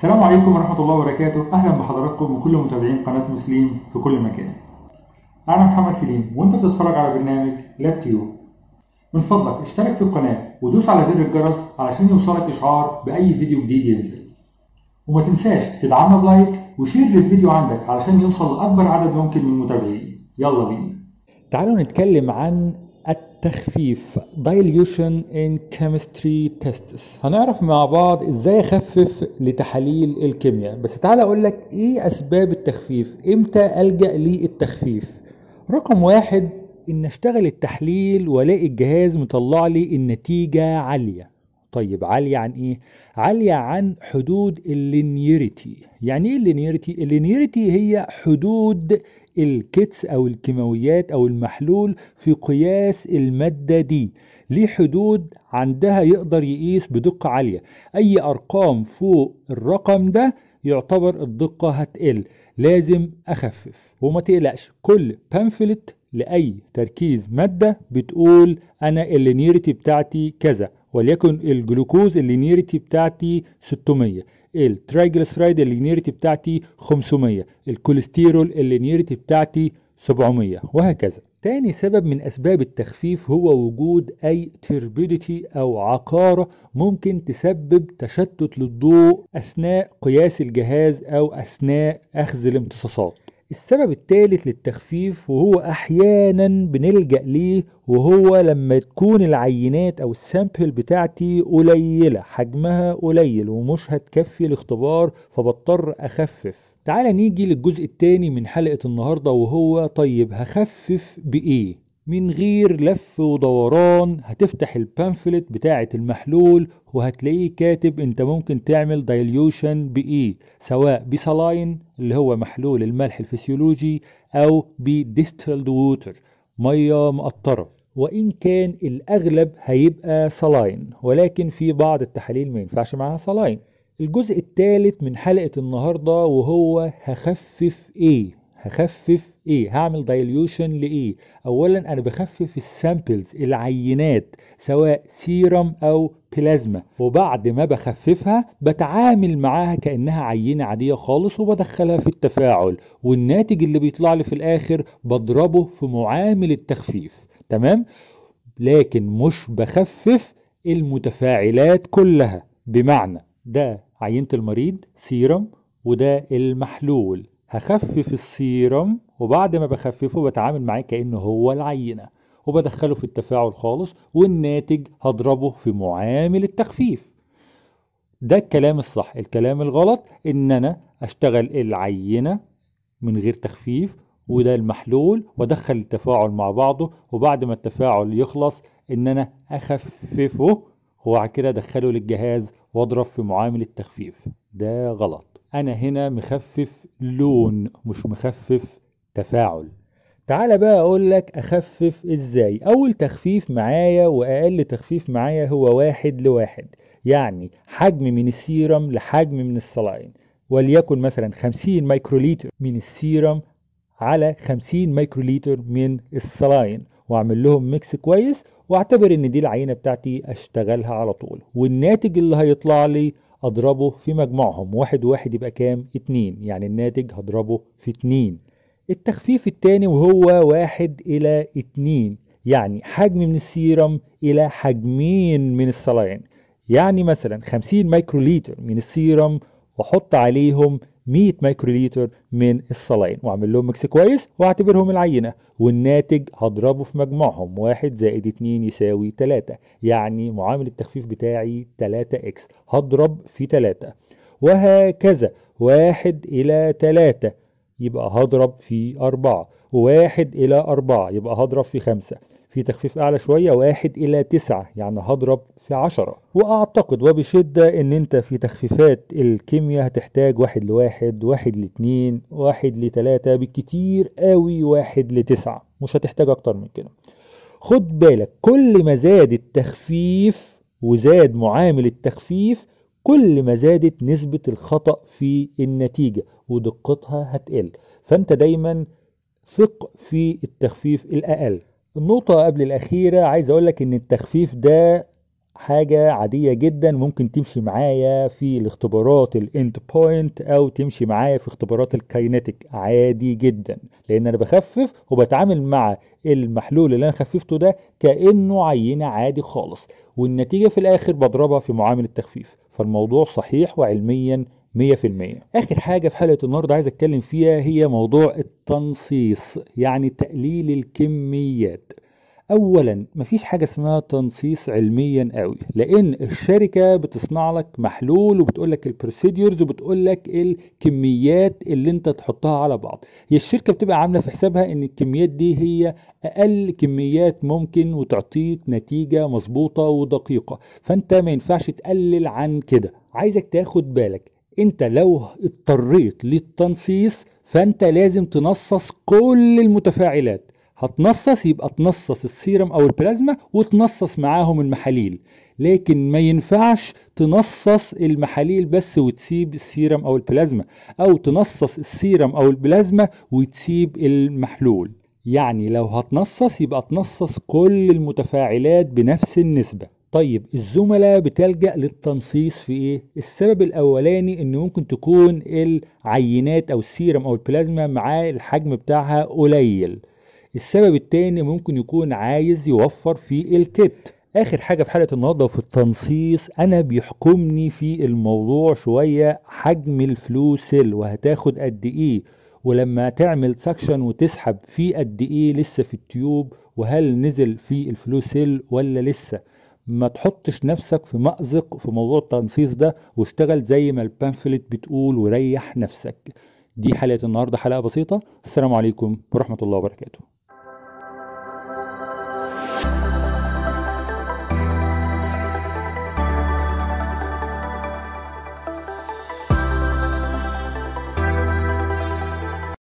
السلام عليكم ورحمة الله وبركاته أهلا بحضراتكم وكل متابعين قناة مسلم في كل مكان أنا محمد سليم وأنت بتتفرج على برنامج لاب تيوب من فضلك اشترك في القناة ودوس على زر الجرس علشان يوصلك إشعار بأي فيديو جديد ينزل وما تنساش تدعمنا بلايك وشير للفيديو عندك علشان يوصل لأكبر عدد ممكن من المتابعين يلا بينا تعالوا نتكلم عن التخفيف dilution in chemistry tests هنعرف مع بعض ازاي اخفف لتحاليل الكيمياء بس تعالى اقول لك ايه اسباب التخفيف امتى الجا للتخفيف رقم واحد ان اشتغل التحليل والاقي الجهاز مطلع لي النتيجه عاليه طيب عالية عن إيه؟ عالية عن حدود اللينيريتي يعني إيه اللينيريتي؟ اللينيريتي هي حدود الكتس أو الكيماويات أو المحلول في قياس المادة دي ليه حدود عندها يقدر يقيس بدقة عالية أي أرقام فوق الرقم ده يعتبر الدقة هتقل لازم أخفف وما تقلقش كل بامفلت لأي تركيز مادة بتقول أنا اللينيرتي بتاعتي كذا وليكن الجلوكوز اللينيرتي بتاعتي 600 التريجلسرايد اللينيرتي بتاعتي 500 الكوليسترول اللينيرتي بتاعتي 700 وهكذا تاني سبب من أسباب التخفيف هو وجود أي تيربيديتي أو عقارة ممكن تسبب تشتت للضوء أثناء قياس الجهاز أو أثناء أخذ الامتصاصات السبب الثالث للتخفيف وهو احيانا بنلجأ ليه وهو لما تكون العينات او السامبل بتاعتي قليلة حجمها قليل ومش هتكفي الاختبار فبضطر اخفف تعال نيجي للجزء الثاني من حلقة النهاردة وهو طيب هخفف بايه من غير لف ودوران هتفتح البامفلت بتاعة المحلول وهتلاقيه كاتب انت ممكن تعمل دايليوشن بايه سواء بسلاين اللي هو محلول الملح الفسيولوجي او بديستلد ووتر مية مقطرة وإن كان الأغلب هيبقى سلاين ولكن في بعض التحاليل ما ينفعش معاها سلاين الجزء الثالث من حلقة النهاردة وهو هخفف ايه هخفف ايه هعمل دايليوشن لايه e. اولا انا بخفف السامبلز العينات سواء سيرم او بلازما وبعد ما بخففها بتعامل معاها كانها عينه عاديه خالص وبدخلها في التفاعل والناتج اللي بيطلع لي في الاخر بضربه في معامل التخفيف تمام لكن مش بخفف المتفاعلات كلها بمعنى ده عينه المريض سيرم وده المحلول هخفف السيرم وبعد ما بخففه بتعامل معاه كأنه هو العينة وبدخله في التفاعل خالص والناتج هضربه في معامل التخفيف ده الكلام الصح الكلام الغلط ان انا اشتغل العينة من غير تخفيف وده المحلول وادخل التفاعل مع بعضه وبعد ما التفاعل يخلص ان انا اخففه وبعد كده ادخله للجهاز واضرب في معامل التخفيف ده غلط أنا هنا مخفف لون مش مخفف تفاعل تعالى بقى أقول لك أخفف إزاي أول تخفيف معايا وأقل تخفيف معايا هو واحد لواحد يعني حجم من السيرم لحجم من الصلاين وليكن مثلا 50 مايكروليتر من السيرم على 50 مايكروليتر من الصلاين واعمل لهم ميكس كويس واعتبر ان دي العينه بتاعتي اشتغلها على طول والناتج اللي هيطلع لي اضربه في مجموعهم واحد وواحد يبقى كام اتنين يعني الناتج هضربه في اتنين التخفيف التاني وهو واحد الى اتنين يعني حجم من السيرم الى حجمين من الصلاين يعني مثلا مايكرو مايكروليتر من السيرم واحط عليهم 100 مايكروليتر من الصلاين واعمل لهم ميكس كويس واعتبرهم العينه والناتج هضربه في مجموعهم 1 زائد 2 يساوي 3 يعني معامل التخفيف بتاعي 3 اكس هضرب في 3 وهكذا 1 الى 3 يبقى هضرب في 4 و1 الى 4 يبقى هضرب في 5 في تخفيف أعلى شوية واحد إلى تسعة يعني هضرب في عشرة وأعتقد وبشدة إن أنت في تخفيفات الكيمياء هتحتاج واحد لواحد واحد لاتنين واحد لتلاتة بالكتير قوي واحد لتسعة مش هتحتاج أكتر من كده خد بالك كل ما زاد التخفيف وزاد معامل التخفيف كل ما زادت نسبة الخطأ في النتيجة ودقتها هتقل فأنت دايما ثق في التخفيف الأقل النقطة قبل الأخيرة عايز أقول لك إن التخفيف ده حاجة عادية جدا ممكن تمشي معايا في الاختبارات الاند بوينت او تمشي معايا في اختبارات الكاينتيك عادي جدا لان انا بخفف وبتعامل مع المحلول اللي انا خففته ده كانه عينة عادي خالص والنتيجة في الاخر بضربها في معامل التخفيف فالموضوع صحيح وعلميا 100% اخر حاجه في حلقه النهارده عايز اتكلم فيها هي موضوع التنصيص يعني تقليل الكميات اولا مفيش حاجه اسمها تنصيص علميا قوي لان الشركه بتصنع لك محلول وبتقول لك البروسيديرز وبتقول لك الكميات اللي انت تحطها على بعض هي الشركه بتبقى عامله في حسابها ان الكميات دي هي اقل كميات ممكن وتعطيك نتيجه مظبوطه ودقيقه فانت ما ينفعش تقلل عن كده عايزك تاخد بالك انت لو اضطريت للتنصيص فانت لازم تنصص كل المتفاعلات هتنصص يبقى تنصص السيرم او البلازما وتنصص معاهم المحاليل لكن ما ينفعش تنصص المحاليل بس وتسيب السيرم او البلازما او تنصص السيرم او البلازما وتسيب المحلول يعني لو هتنصص يبقى تنصص كل المتفاعلات بنفس النسبه طيب الزملاء بتلجأ للتنصيص في ايه؟ السبب الاولاني ان ممكن تكون العينات او السيرم او البلازما معاه الحجم بتاعها قليل. السبب التاني ممكن يكون عايز يوفر في الكت. اخر حاجه في حلقه النهارده وفي التنصيص انا بيحكمني في الموضوع شويه حجم الفلو سيل وهتاخد قد ايه ولما تعمل سكشن وتسحب في قد ايه لسه في التيوب وهل نزل في الفلو سيل ولا لسه ما تحطش نفسك في مأزق في موضوع التنصيص ده واشتغل زي ما البامفلت بتقول وريح نفسك دي حلقة النهاردة حلقة بسيطة السلام عليكم ورحمة الله وبركاته